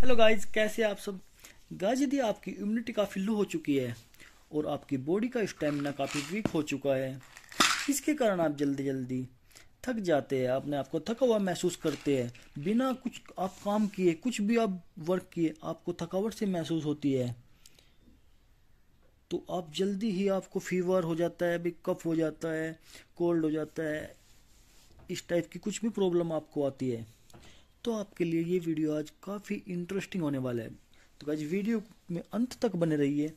hello guys कैसे आप सब गाइस यदि आपकी इम्यूनिटी काफ़ी लो हो चुकी है और आपकी बॉडी का स्टेमिना काफ़ी वीक हो चुका है इसके कारण आप जल्दी जल्दी थक जाते हैं आपने आपको थका हुआ महसूस करते हैं बिना कुछ आप काम किए कुछ भी आप वर्क किए आपको थकावट से महसूस होती है तो आप जल्दी ही आपको फीवर हो जाता है भी कफ हो जाता है कोल्ड हो जाता है इस टाइप की कुछ भी प्रॉब्लम आपको आती है तो आपके लिए ये वीडियो आज काफ़ी इंटरेस्टिंग होने वाला है तो आज वीडियो में अंत तक बने रहिए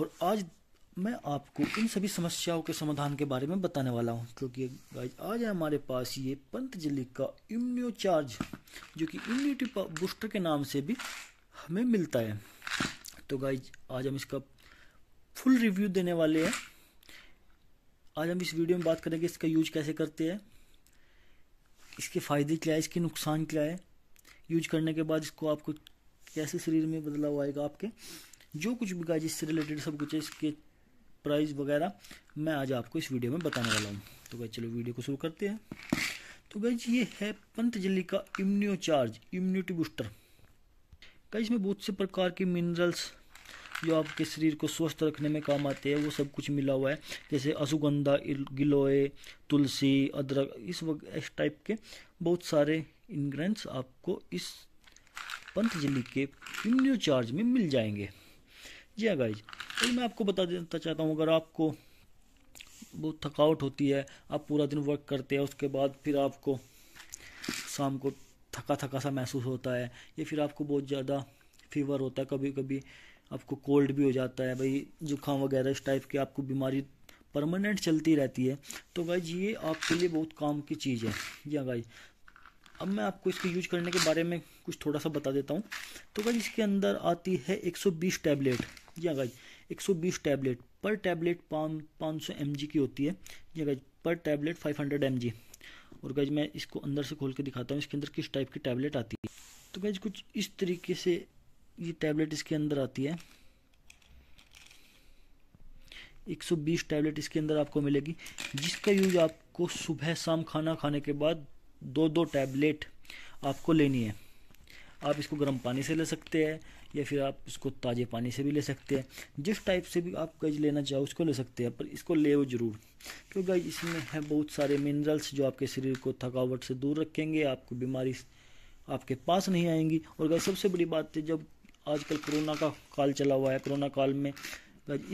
और आज मैं आपको इन सभी समस्याओं के समाधान के बारे में बताने वाला हूँ क्योंकि गाइज आज है हमारे पास ये पंतजलि का इम्यूचार्ज जो कि इम्यूनिटी बूस्टर के नाम से भी हमें मिलता है तो गाइज आज हम इसका फुल रिव्यू देने वाले हैं आज हम इस वीडियो में बात करेंगे इसका यूज कैसे करते हैं इसके फ़ायदे क्या है इसके नुकसान क्या है यूज करने के बाद इसको आपको कैसे शरीर में बदलाव आएगा आपके जो कुछ भी गाइज इससे रिलेटेड सब कुछ है इसके प्राइस वगैरह मैं आज आपको इस वीडियो में बताने वाला हूँ तो गई चलो वीडियो को शुरू करते हैं तो गई ये है पंतजलि का चार्ज इम्यूनिटी बूस्टर गाइज इसमें बहुत से प्रकार के मिनरल्स जो आपके शरीर को स्वस्थ रखने में काम आते हैं वो सब कुछ मिला हुआ है जैसे अशुगंधा गिलोय तुलसी अदरक इस वक्त इस टाइप के बहुत सारे इन्ग्रेंट्स आपको इस पंतजलि के इम्यूनो चार्ज में मिल जाएंगे जी हाँ गाइज और मैं आपको बता देना चाहता हूँ अगर आपको बहुत थकावट होती है आप पूरा दिन वर्क करते हैं उसके बाद फिर आपको शाम को थका थका सा महसूस होता है या फिर आपको बहुत ज़्यादा फीवर होता है कभी कभी आपको कोल्ड भी हो जाता है भाई जुकाम वगैरह इस टाइप की आपको बीमारी परमानेंट चलती रहती है तो गाइज ये आपके लिए बहुत काम की चीज़ है या गाइज अब मैं आपको इसके यूज करने के बारे में कुछ थोड़ा सा बता देता हूँ तो गाइज इसके अंदर आती है 120 टैबलेट या गाइज 120 टैबलेट पर टैबलेट पाँच पाँच सौ एम की होती है या गाइज पर टैबलेट 500 हंड्रेड और गाइज मैं इसको अंदर से खोल के दिखाता हूँ इसके अंदर किस टाइप की टैबलेट आती है तो गाइज कुछ इस तरीके से ये टैबलेट इसके अंदर आती है 120 टैबलेट इसके अंदर आपको मिलेगी जिसका यूज आपको सुबह शाम खाना खाने के बाद दो दो टैबलेट आपको लेनी है आप इसको गर्म पानी से ले सकते हैं या फिर आप इसको ताज़े पानी से भी ले सकते हैं जिस टाइप से भी आप गज लेना चाहो उसको ले सकते हैं पर इसको ले ज़रूर क्योंकि इसमें है बहुत सारे मिनरल्स जो आपके शरीर को थकावट से दूर रखेंगे आपको बीमारी आपके पास नहीं आएंगी और सबसे बड़ी बात है जब आजकल कोरोना का काल चला हुआ है कोरोना काल में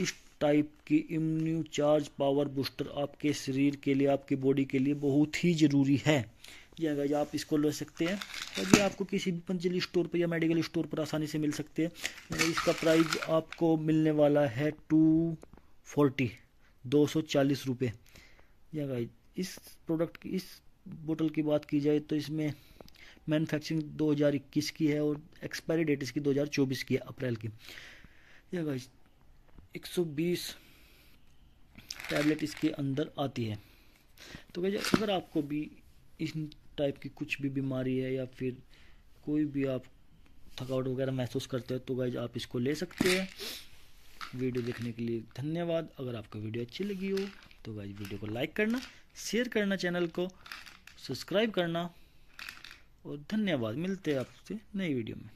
इस टाइप की इम्यू चार्ज पावर बूस्टर आपके शरीर के लिए आपकी बॉडी के लिए बहुत ही ज़रूरी है जी हाँ गाइज आप इसको ले सकते हैं और ये आपको किसी भी पंचली स्टोर पर या मेडिकल स्टोर पर आसानी से मिल सकते हैं इसका प्राइस आपको मिलने वाला है टू फोर्टी दो सौ चालीस रुपये जी हाँ गाइज इस प्रोडक्ट की इस बोतल की बात की जाए तो इसमें मैन्युफैक्चरिंग 2021 की है और एक्सपायरी डेट इसकी 2024 की है अप्रैल की एक सौ 120 टैबलेट इसके अंदर आती है तो भाई अगर आपको भी इस टाइप की कुछ भी बीमारी है या फिर कोई भी आप थकावट वगैरह महसूस करते हो तो गाइज आप इसको ले सकते हैं वीडियो देखने के लिए धन्यवाद अगर आपको वीडियो अच्छी लगी हो तो गाइज वीडियो को लाइक करना शेयर करना चैनल को सब्सक्राइब करना और धन्यवाद मिलते हैं आपसे नई वीडियो में